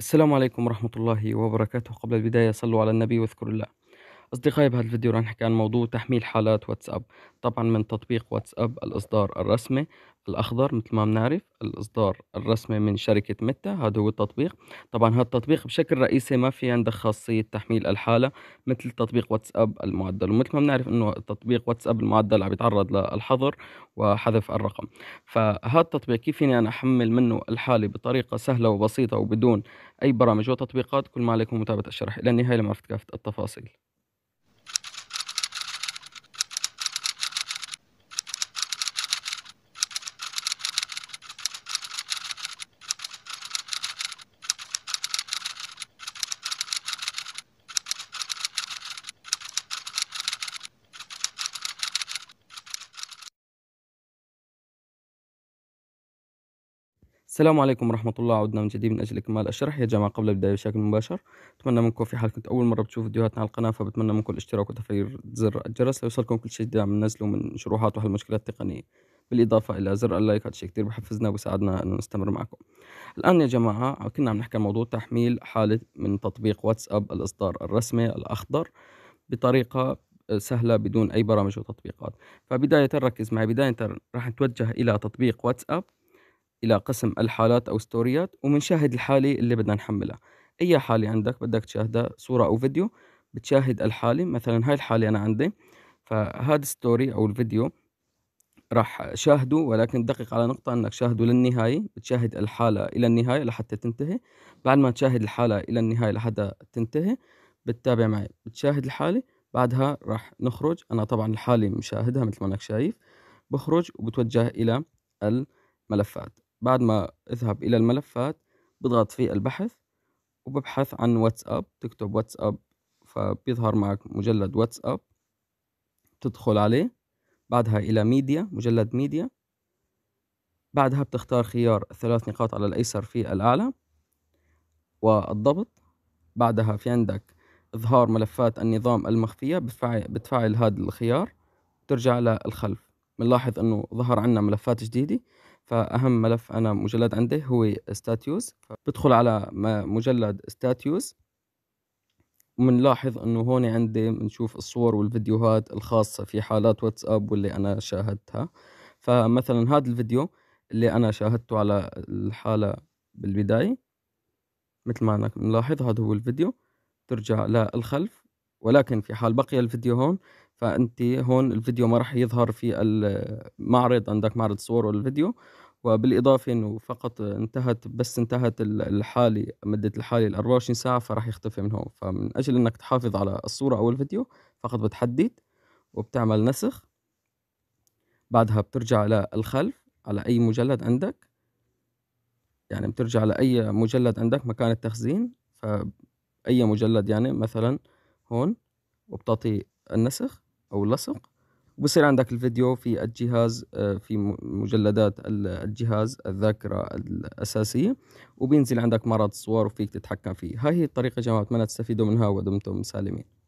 السلام عليكم ورحمة الله وبركاته قبل البداية صلوا على النبي واذكروا الله أصدقائي بهذا الفيديو رح نحكي عن موضوع تحميل حالات واتساب طبعا من تطبيق واتساب الإصدار الرسمي الأخضر مثل ما بنعرف الإصدار الرسمي من شركة متى هذا هو التطبيق طبعا هذا التطبيق بشكل رئيسي ما في عندك خاصية تحميل الحالة مثل تطبيق واتساب المعدل ومثل ما بنعرف أنه تطبيق واتساب المعدل عم يتعرض للحظر وحذف الرقم فهذا التطبيق كيف فيني أنا أحمل منه الحالة بطريقة سهلة وبسيطة وبدون أي برامج وتطبيقات كل ما عليكم متابعة الشرح إلى النهاية لمعرفة كافة التفاصيل السلام عليكم ورحمة الله عدنا من جديد من أجل إكمال الشرح يا جماعة قبل البداية بشكل مباشر أتمنى منكم في حال كنت أول مرة بتشوف فيديوهاتنا على القناة فبتمنى منكم الاشتراك وتفعيل زر الجرس ليوصلكم كل شيء جديد عم ننزله من شروحات وهالمشكلات التقنية بالإضافة إلى زر اللايك هذا شيء كتير بحفزنا وبساعدنا أن نستمر معكم الآن يا جماعة كنا عم نحكي عن موضوع تحميل حالة من تطبيق واتساب الإصدار الرسمي الأخضر بطريقة سهله بدون اي برامج وتطبيقات فبدايه ركز معي بدايه راح نتوجه الى تطبيق واتساب إلى قسم الحالات أو ستوريات ومنشاهد الحالة اللي بدنا نحملها أي حالة عندك بدك تشاهدها صورة أو فيديو بتشاهد الحالة مثلا هاي الحالة أنا عندي فهذا الستوري أو الفيديو راح شاهده ولكن دقق على نقطة أنك شاهده للنهاية بتشاهد الحالة إلى النهاية لحتى تنتهي بعد ما تشاهد الحالة إلى النهاية لحتى تنتهي بتتابع معي بتشاهد الحالة بعدها راح نخرج أنا طبعا الحالة مشاهدها مثل ما أنك شايف بخرج وبتوجه إلى الملفات بعد ما اذهب إلى الملفات بضغط في البحث وببحث عن واتساب تكتب واتساب فبيظهر معك مجلد واتساب تدخل عليه بعدها إلى ميديا مجلد ميديا بعدها بتختار خيار الثلاث نقاط على الأيسر في الأعلى والضبط بعدها في عندك إظهار ملفات النظام المخفية بتفعل, بتفعل هذا الخيار ترجع للخلف بنلاحظ أنه ظهر عنا ملفات جديدة فأهم ملف أنا مجلد عندي هو status بدخل على مجلد status ومنلاحظ انه هون عندي بنشوف الصور والفيديوهات الخاصة في حالات واتساب واللي انا شاهدتها فمثلا هذا الفيديو اللي انا شاهدته على الحالة بالبداية مثل ما انا ملاحظ هذا هو الفيديو ترجع للخلف ولكن في حال بقي الفيديو هون فانت هون الفيديو ما راح يظهر في المعرض عندك معرض صور والفيديو وبالإضافة أنه فقط انتهت بس انتهت الحالة مدة الحالة ال 24 ساعة فراح يختفي من هون فمن أجل أنك تحافظ على الصورة أو الفيديو فقط بتحدد وبتعمل نسخ بعدها بترجع للخلف على أي مجلد عندك يعني بترجع لأي مجلد عندك مكان التخزين فأي مجلد يعني مثلا هون وبتعطي النسخ أو اللصق وبصير عندك الفيديو في الجهاز آه، في مجلدات الجهاز الذاكرة الأساسية وبينزل عندك معرض الصور وفيك تتحكم فيه هاي هي الطريقة يا جماعة أتمنى تستفيدوا منها ودمتم سالمين